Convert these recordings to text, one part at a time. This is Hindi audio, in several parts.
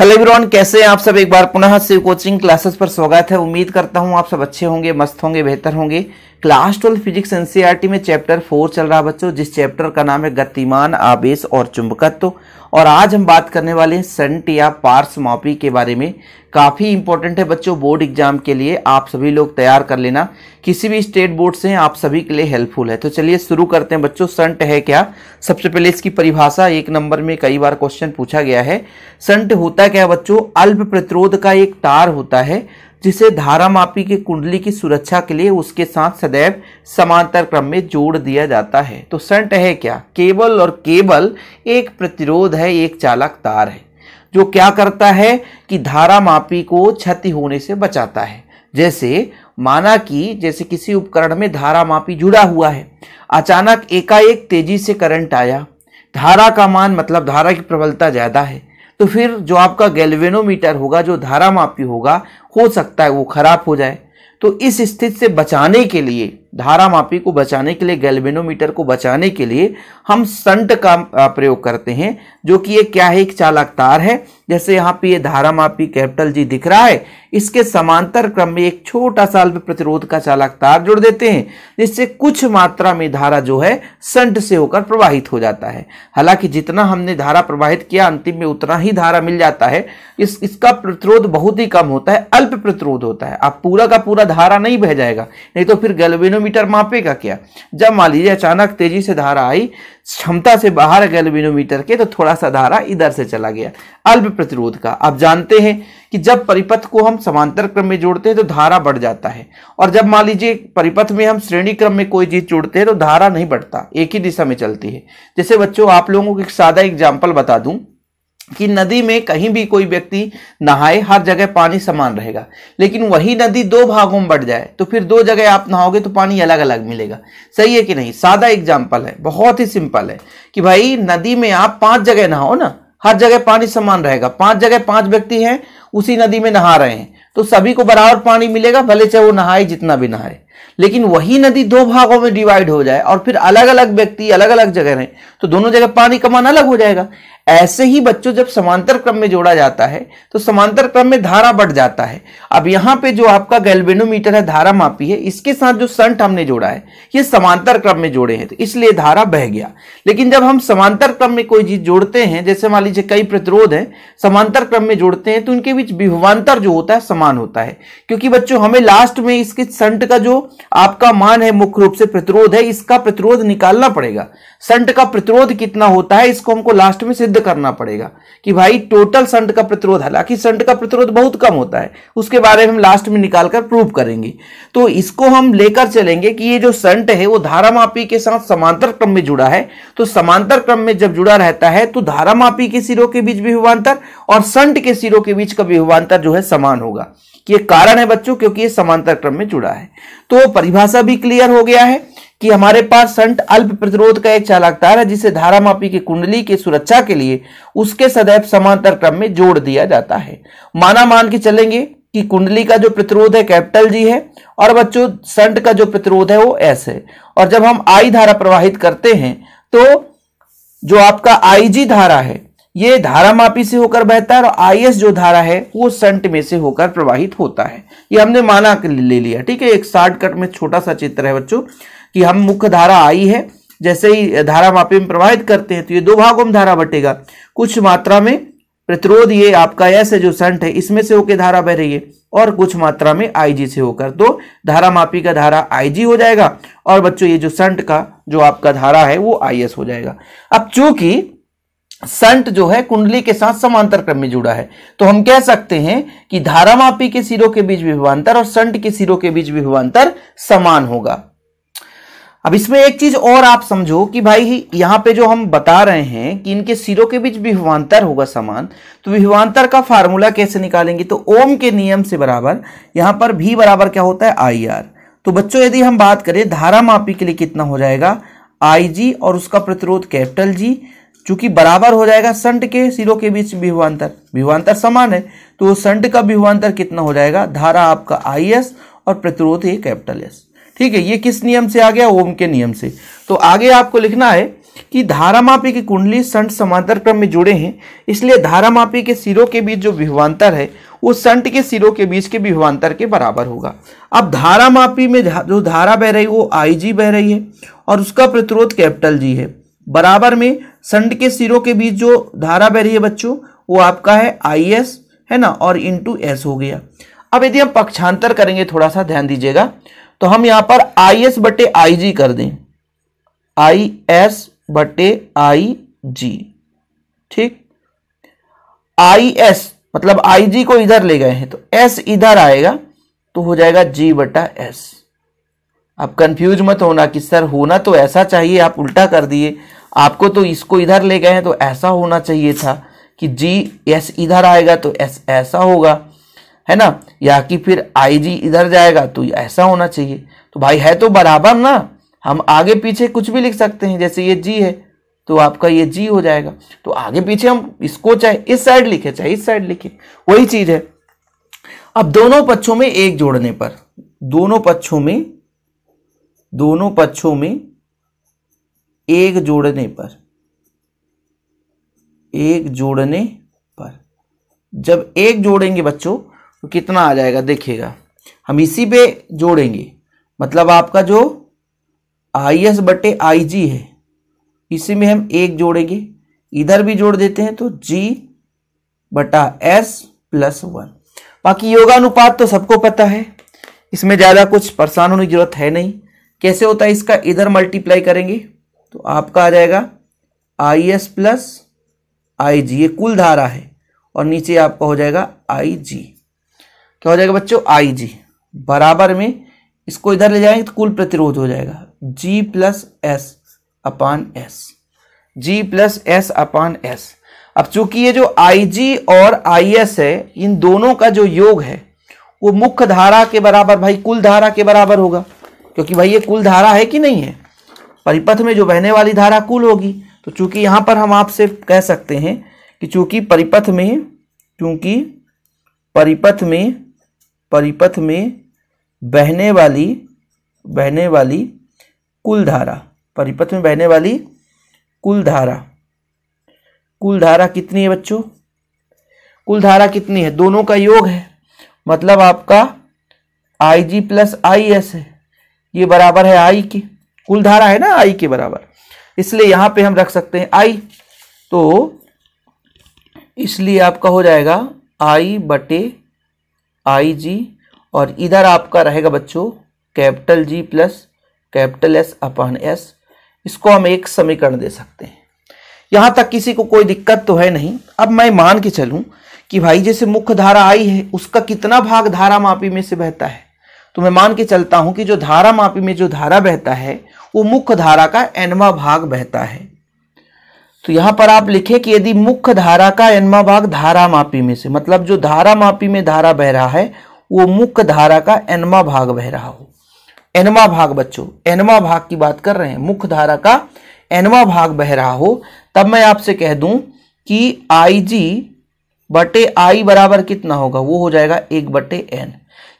हेलो एवरीवन कैसे हैं आप सब एक बार पुनः शिव कोचिंग क्लासेस पर स्वागत है उम्मीद करता हूं आप सब अच्छे होंगे मस्त होंगे बेहतर होंगे क्लास ट्वेल्व फिजिक्स एनसीईआरटी में चैप्टर फोर चल रहा है बच्चों जिस चैप्टर का नाम है गतिमान आवेश और चुंबकत्व और आज हम बात करने वाले हैं संट या पार्स मापी के बारे में काफ़ी इंपॉर्टेंट है बच्चों बोर्ड एग्जाम के लिए आप सभी लोग तैयार कर लेना किसी भी स्टेट बोर्ड से आप सभी के लिए हेल्पफुल है तो चलिए शुरू करते हैं बच्चों संट है क्या सबसे पहले इसकी परिभाषा एक नंबर में कई बार क्वेश्चन पूछा गया है संट होता क्या बच्चों अल्प प्रतिरोध का एक तार होता है जिसे धारा मापी के कुंडली की सुरक्षा के लिए उसके साथ सदैव समांतर क्रम में जोड़ दिया जाता है तो संट है क्या केबल और केबल एक प्रतिरोध है एक चालक तार है जो क्या करता है कि धारा मापी को क्षति होने से बचाता है जैसे माना कि जैसे किसी उपकरण में धारा मापी जुड़ा हुआ है अचानक एकाएक तेजी से करंट आया धारा का मान मतलब धारा की प्रबलता ज़्यादा है तो फिर जो आपका गैल्वेनोमीटर होगा जो धारा मापी होगा हो सकता है वो खराब हो जाए तो इस स्थिति से बचाने के लिए धारा मापी को बचाने के लिए गैल्वेनोमीटर को बचाने के लिए हम संट का प्रयोग करते हैं जो कि ये क्या है एक चालक तार है जैसे यहाँ पे ये धारा मापी कैपिटल जी दिख रहा है इसके समांतर क्रम में एक छोटा सा अल्प प्रतिरोध का चालक तार जोड़ देते हैं जिससे कुछ मात्रा में धारा जो है संट से होकर प्रवाहित हो जाता है हालांकि जितना हमने धारा प्रवाहित किया अंतिम में उतना ही धारा मिल जाता है इस इसका प्रतिरोध बहुत ही कम होता है अल्प प्रतिरोध होता है आप पूरा का पूरा धारा नहीं बह जाएगा नहीं तो फिर गैल्वेनोमीटर गैल्वेनोमीटर मापेगा क्या जब मान लीजिए अचानक तेजी से धारा आई क्षमता से बाहर गैल्वेनोमीटर के तो थोड़ा सा धारा इधर से चला गया अल्प प्रतिरोध का आप जानते हैं कि जब परिपथ को हम समांतर क्रम में जोड़ते हैं तो धारा बढ़ जाता है और जब मान लीजिए परिपथ में हम श्रेणी क्रम में कोई चीज जोड़ते हैं तो धारा नहीं बढ़ता एक ही दिशा में चलती है जैसे बच्चों आप लोगों को एक सादा एग्जाम्पल बता दूं कि नदी में कहीं भी कोई व्यक्ति नहाए हर जगह पानी समान रहेगा लेकिन वही नदी दो भागों में बढ़ जाए तो फिर दो जगह आप नहाओगे तो पानी अलग अलग मिलेगा सही है कि नहीं सादा एग्जाम्पल है बहुत ही सिंपल है कि भाई नदी में आप पांच जगह नहाओ ना हर जगह पानी समान रहेगा पांच जगह पांच व्यक्ति हैं उसी नदी में नहा रहे हैं तो सभी को बराबर पानी मिलेगा भले चाहे वो नहाए जितना भी नहाए लेकिन वही नदी दो भागों में डिवाइड हो जाए और फिर अलग अलग व्यक्ति अलग अलग जगह रहे तो दोनों जगह पानी कमान अलग हो जाएगा ऐसे ही बच्चों जब समांतर क्रम में जोड़ा जाता है तो समांतर क्रम में धारा बढ़ जाता है अब यहां पे जो आपका गैल्बेनोमीटर है धारा मापी है इसके साथ जो संट हमने जोड़ा है ये समांतर क्रम में जोड़े हैं तो इसलिए धारा बह गया लेकिन जब हम समांतर क्रम में कोई चीज जोड़ते हैं जैसे मान लीजिए कई प्रतिरोध है समांतर क्रम में जोड़ते हैं तो उनके बीच विभवान्तर जो होता है समान होता है क्योंकि बच्चों हमें लास्ट में इसके संट का जो आपका मान है मुख्य रूप से प्रतिरोध है इसका प्रतिरोध निकालना पड़ेगा संट का प्रतिरोध कितना होता है इसको हमको लास्ट में सिद्ध सिद्ध करना पड़ेगा कि भाई टोटल संट का प्रतिरोध हालांकि संट का प्रतिरोध बहुत कम होता है उसके बारे में हम लास्ट में निकाल कर प्रूव करेंगे तो इसको हम लेकर चलेंगे कि ये जो संट है वो धारामापी के साथ समांतर क्रम में जुड़ा है तो समांतर क्रम में जब जुड़ा रहता है तो धारामापी के सिरों के बीच विभवान्तर और संट के सिरों के बीच का विभवान्तर जो है समान होगा ये कारण है बच्चों क्योंकि ये समांतर क्रम में जुड़ा है तो परिभाषा भी क्लियर हो गया है कि हमारे पास संट अल्प प्रतिरोध का एक चालक तार है जिसे धारा मापी की कुंडली की सुरक्षा के लिए उसके सदैव समांतर क्रम में जोड़ दिया जाता है माना मान के चलेंगे कि कुंडली का जो प्रतिरोध है कैपिटल जी है और बच्चों संट का जो प्रतिरोध है वो एस है और जब हम आई धारा प्रवाहित करते हैं तो जो आपका आईजी धारा है ये धारा मापी से होकर बहता है और आईएस जो धारा है वो संट में से होकर प्रवाहित होता है ये हमने माना ले लिया ठीक है एक शॉर्टकट में छोटा सा चित्र है बच्चों कि हम मुख्य धारा आई है जैसे ही धारा मापी में प्रवाहित करते हैं तो ये दो भागों में धारा बटेगा कुछ मात्रा में प्रतिरोध ये आपका एस है जो संट है इसमें से होकर धारा बह रही है और कुछ मात्रा में आईजी से होकर तो धारा मापी का धारा आईजी हो जाएगा और बच्चों ये जो संट का जो आपका धारा है वो आईएस हो जाएगा अब चूंकि संट जो है कुंडली के साथ समांतर क्रम में जुड़ा है तो हम कह सकते हैं कि धारा मापी के सिरों के बीच विभवांतर और संट के सिरों के बीच विभवांतर समान होगा अब इसमें एक चीज और आप समझो कि भाई यहाँ पे जो हम बता रहे हैं कि इनके सिरों के बीच विभवांतर होगा समान तो विभवान्तर का फार्मूला कैसे निकालेंगे तो ओम के नियम से बराबर यहाँ पर भी बराबर क्या होता है आई आर तो बच्चों यदि हम बात करें धारा मापी के लिए कितना हो जाएगा आई जी और उसका प्रतिरोध कैपिटल जी चूंकि बराबर हो जाएगा संट के सिरों के बीच विभवांतर विभवांतर समान है तो संट का विभवांतर कितना हो जाएगा धारा आपका आई एस और प्रतिरोध ये कैपिटल एस ठीक है ये किस नियम से आ गया ओम के नियम से तो आगे आपको लिखना है कि धारामापी की कुंडली संट समांतर क्रम में जुड़े हैं इसलिए धारामापी के सिरों के बीच जो विभवांतर है वो संट के सिरों के बीच के विभवांतर के बराबर होगा अब धारामापी में जो धारा बह रही है वो आई जी बह रही है और उसका प्रतिरोध कैपिटल जी है बराबर में संट के सिरों के बीच जो धारा बह रही है बच्चों वो आपका है आई एस है ना और इंटू एस हो गया अब यदि हम पक्षांतर करेंगे थोड़ा सा ध्यान दीजिएगा तो हम यहां पर आई एस बटे आई जी कर दें आई एस बटे आई जी ठीक आई एस मतलब आई जी को इधर ले गए हैं तो एस इधर आएगा तो हो जाएगा जी बटा एस आप कंफ्यूज मत होना कि सर होना तो ऐसा चाहिए आप उल्टा कर दिए आपको तो इसको इधर ले गए हैं तो ऐसा होना चाहिए था कि जी एस इधर आएगा तो एस ऐसा होगा है ना या कि फिर आईजी इधर जाएगा तो ऐसा होना चाहिए तो भाई है तो बराबर ना हम आगे पीछे कुछ भी लिख सकते हैं जैसे ये जी है तो आपका ये जी हो जाएगा तो आगे पीछे हम इसको चाहे इस साइड लिखे चाहे इस साइड लिखे वही चीज है अब दोनों पक्षों में एक जोड़ने पर दोनों पक्षों में दोनों पक्षों में एक जोड़ने पर एक जोड़ने पर जब एक जोड़ेंगे बच्चों तो कितना आ जाएगा देखिएगा हम इसी पे जोड़ेंगे मतलब आपका जो आई एस बटे आई जी है इसी में हम एक जोड़ेंगे इधर भी जोड़ देते हैं तो जी बटा एस प्लस वन बाकी योगानुपात तो सबको पता है इसमें ज़्यादा कुछ परेशान होने की जरूरत है नहीं कैसे होता है इसका इधर मल्टीप्लाई करेंगे तो आपका आ जाएगा आई एस प्लस आई जी ये कुल धारा है और नीचे आपका हो जाएगा आई जी क्या हो जाएगा बच्चों आई जी बराबर में इसको इधर ले जाएंगे तो कुल प्रतिरोध हो जाएगा G plus S upon S G plus S upon S अब चूंकि ये जो आई जी और आई एस है इन दोनों का जो योग है वो मुख्य धारा के बराबर भाई कुल धारा के बराबर होगा क्योंकि भाई ये कुल धारा है कि नहीं है परिपथ में जो बहने वाली धारा कुल होगी तो चूंकि यहां पर हम आपसे कह सकते हैं कि चूंकि परिपथ में चूंकि परिपथ में परिपथ में बहने वाली बहने वाली कुल धारा परिपथ में बहने वाली कुल धारा कुल धारा कितनी है बच्चों कुल धारा कितनी है दोनों का योग है मतलब आपका आई जी प्लस आई एस है ये बराबर है आई के कुल धारा है ना आई के बराबर इसलिए यहां पे हम रख सकते हैं आई तो इसलिए आपका हो जाएगा आई बटे आई जी और इधर आपका रहेगा बच्चों capital G plus capital S upon S इसको हम एक समीकरण दे सकते हैं यहां तक किसी को कोई दिक्कत तो है नहीं अब मैं मान के चलूं कि भाई जैसे मुख्य धारा आई है उसका कितना भाग धारा मापी में से बहता है तो मैं मान के चलता हूं कि जो धारा मापी में जो धारा बहता है वो मुख्य धारा का एनवा भाग बहता है तो यहां पर आप लिखे कि यदि मुख्य धारा का एनमा भाग धारा मापी में से मतलब जो धारा मापी में धारा बह रहा है वो मुख्य धारा का एनमा भाग बह रहा हो एनमा भाग बच्चों एनवा भाग की बात कर रहे हैं मुख्य धारा का एनवा भाग बह रहा हो तब मैं आपसे कह दूं कि आई जी बटे आई बराबर कितना होगा वो हो जाएगा एक बटे एन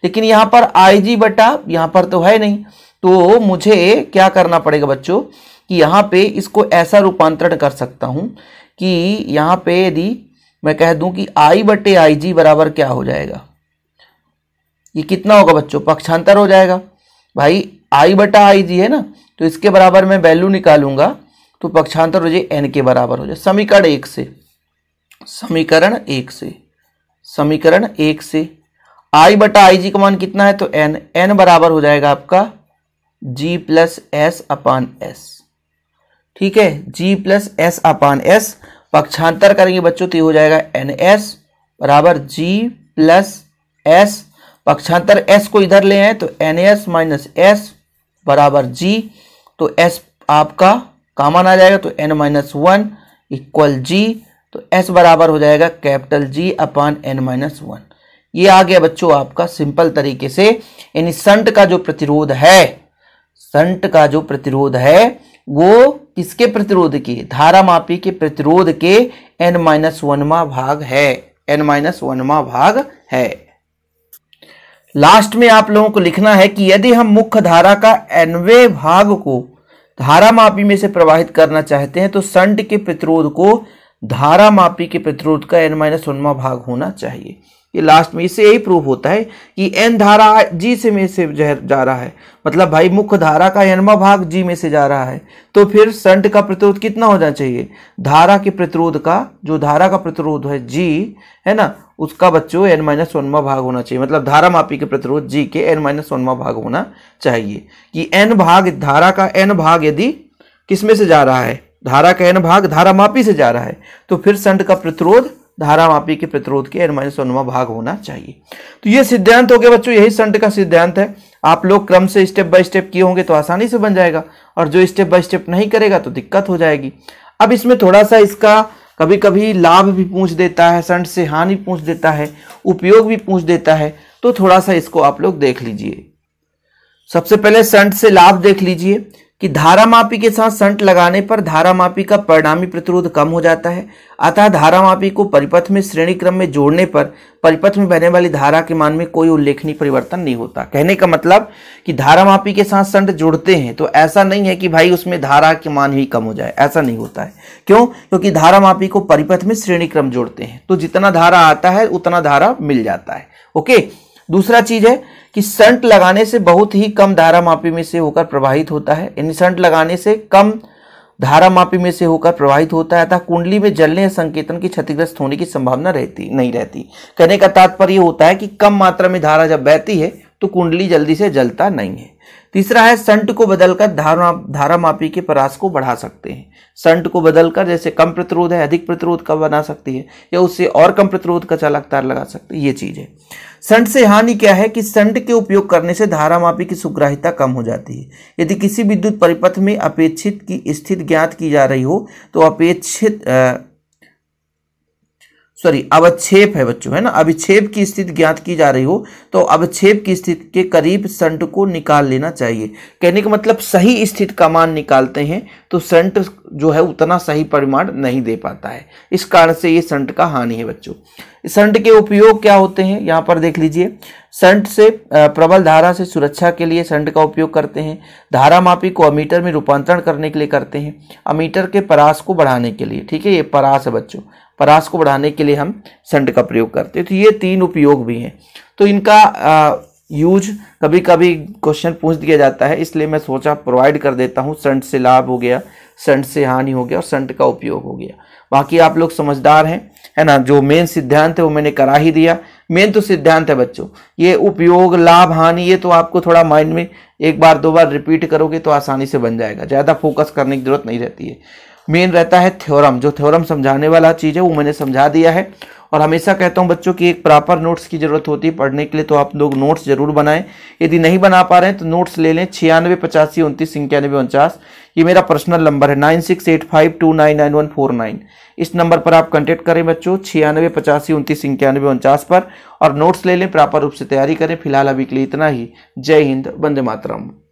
लेकिन यहां पर आई जी बटा यहां पर तो है नहीं तो मुझे क्या करना पड़ेगा बच्चों कि यहाँ पे इसको ऐसा रूपांतरण कर सकता हूँ कि यहाँ पे यदि मैं कह दूँ कि आई बटे आई जी बराबर क्या हो जाएगा ये कितना होगा बच्चों पक्षांतर हो जाएगा भाई आई बटा आई जी है ना तो इसके बराबर मैं वैल्यू निकालूंगा तो पक्षांतर हो जाए एन के बराबर हो जाए समीकरण एक से समीकरण एक से समीकरण एक से आई बटा आई जी का मान कितना है तो एन एन बराबर हो जाएगा आपका G plus S upon S ठीक है G plus S upon S पक्षांतर करेंगे बच्चों तो ये हो जाएगा एन एस बराबर जी प्लस एस पक्षांतर एस को इधर ले आए तो एन एस माइनस एस बराबर जी तो एस आपका कामन आ जाएगा तो N minus one equal G तो एस बराबर हो जाएगा capital G upon N minus one ये आ गया बच्चों आपका सिंपल तरीके से यानी संट का जो प्रतिरोध है संट का जो प्रतिरोध है वो किसके प्रतिरोध के मापी के प्रतिरोध के एन माइनस वनवा भाग है एन माइनस वनवा भाग है लास्ट में आप लोगों को लिखना है कि यदि हम मुख्य धारा का एनवे भाग को धारा मापी में से प्रवाहित करना चाहते हैं तो संट के प्रतिरोध को धारा मापी के प्रतिरोध का एन माइनस वनवा भाग होना चाहिए ये लास्ट में इससे यही प्रूफ होता है कि एन धारा जी से में से जा रहा है मतलब भाई मुख्य धारा का एनवा भाग जी में से जा रहा है तो फिर संट का प्रतिरोध कितना होना चाहिए धारा के प्रतिरोध का जो धारा का प्रतिरोध है जी है ना उसका बच्चों एन माइनस वनवा भाग होना चाहिए मतलब धारा मापी के प्रतिरोध जी के एन माइनस वनवा भाग होना चाहिए कि एन भाग धारा का एन भाग यदि किसमें से जा रहा है धारा का एन भाग धारा मापी से जा रहा है तो फिर संट का प्रतिरोध धारामापी के प्रतिरोध के एन माइनस वनवा भाग होना चाहिए तो ये सिद्धांत हो गया बच्चों यही संट का सिद्धांत है आप लोग क्रम से स्टेप बाय स्टेप किए होंगे तो आसानी से बन जाएगा और जो स्टेप बाय स्टेप नहीं करेगा तो दिक्कत हो जाएगी अब इसमें थोड़ा सा इसका कभी कभी लाभ भी पूछ देता है संट से हानि पूछ देता है उपयोग भी पूछ देता है तो थोड़ा सा इसको आप लोग देख लीजिए सबसे पहले संट से लाभ देख लीजिए कि धारामापी के साथ संट लगाने पर धारामापी का परिणामी प्रतिरोध कम हो जाता है अतः धारामापी को परिपथ में श्रेणी क्रम में जोड़ने पर परिपथ में बहने वाली धारा के मान में कोई उल्लेखनीय परिवर्तन नहीं होता कहने का मतलब कि धारामापी के साथ संट जोड़ते हैं तो ऐसा नहीं है कि भाई उसमें धारा के मान ही कम हो जाए ऐसा नहीं होता है क्यों क्योंकि धारामापी को परिपथ में श्रेणी क्रम जोड़ते हैं तो जितना धारा आता है उतना धारा मिल जाता है ओके दूसरा चीज है कि संट लगाने से बहुत ही कम धारा मापी में से होकर प्रवाहित होता है यानी संट लगाने से कम धारा मापी में से होकर प्रवाहित होता है अतः कुंडली में जलने या संकेतन की क्षतिग्रस्त होने की संभावना रहती नहीं रहती कहने का तात्पर्य होता है कि कम मात्रा में धारा जब बहती है तो कुंडली जल्दी से जलता नहीं है तीसरा है संट को बदलकर धारा धारा मापी के परास को बढ़ा सकते हैं संट को बदलकर जैसे कम प्रतिरोध है अधिक प्रतिरोध का बना सकती है या उससे और कम प्रतिरोध का चालक तार लगा सकते हैं ये चीज़ है संट से हानि क्या है कि संट के उपयोग करने से धारा मापी की सुग्राहिता कम हो जाती है यदि किसी विद्युत परिपथ में अपेक्षित की स्थिति ज्ञात की जा रही हो तो अपेक्षित सॉरी अवक्षेप है बच्चों है ना अभिक्षेप की स्थिति ज्ञात की जा रही हो तो अवक्षेप की स्थिति के करीब संट को निकाल लेना चाहिए कहने का मतलब सही स्थित का मान निकालते हैं तो संट जो है उतना सही परिमाण नहीं दे पाता है इस कारण से ये संट का हानि है बच्चों संट के उपयोग क्या होते हैं यहाँ पर देख लीजिए संट से प्रबल धारा से सुरक्षा के लिए संट का उपयोग करते हैं धारा मापी को अमीटर में रूपांतरण करने के लिए करते हैं अमीटर के परास को बढ़ाने के लिए ठीक है ये परास है बच्चों परास को बढ़ाने के लिए हम संड का प्रयोग करते हैं तो ये तीन उपयोग भी हैं तो इनका आ, यूज कभी कभी क्वेश्चन पूछ दिया जाता है इसलिए मैं सोचा प्रोवाइड कर देता हूँ संट से लाभ हो गया संट से हानि हो गया और संट का उपयोग हो गया बाकी आप लोग समझदार हैं है ना जो मेन सिद्धांत है वो मैंने करा ही दिया मेन तो सिद्धांत है बच्चों ये उपयोग लाभ हानि ये तो आपको थोड़ा माइंड में एक बार दो बार रिपीट करोगे तो आसानी से बन जाएगा ज़्यादा फोकस करने की जरूरत नहीं रहती है मेन रहता है थ्योरम जो थ्योरम समझाने वाला चीज़ है वो मैंने समझा दिया है और हमेशा कहता हूँ बच्चों की एक प्रॉपर नोट्स की ज़रूरत होती है पढ़ने के लिए तो आप लोग नोट्स ज़रूर बनाएं यदि नहीं बना पा रहे हैं तो नोट्स ले लें छियानवे पचासी उनतीस इक्यानवे उनचास ये मेरा पर्सनल नंबर है nine six eight five two nine nine one four nine इस नंबर पर आप कॉन्टेक्ट करें बच्चों छियानवे पचासी उनतीस इक्यानवे उनचास पर और नोट्स ले लें प्रॉपर रूप से तैयारी करें फिलहाल अभी के लिए इतना ही जय हिंद वंदे मातरम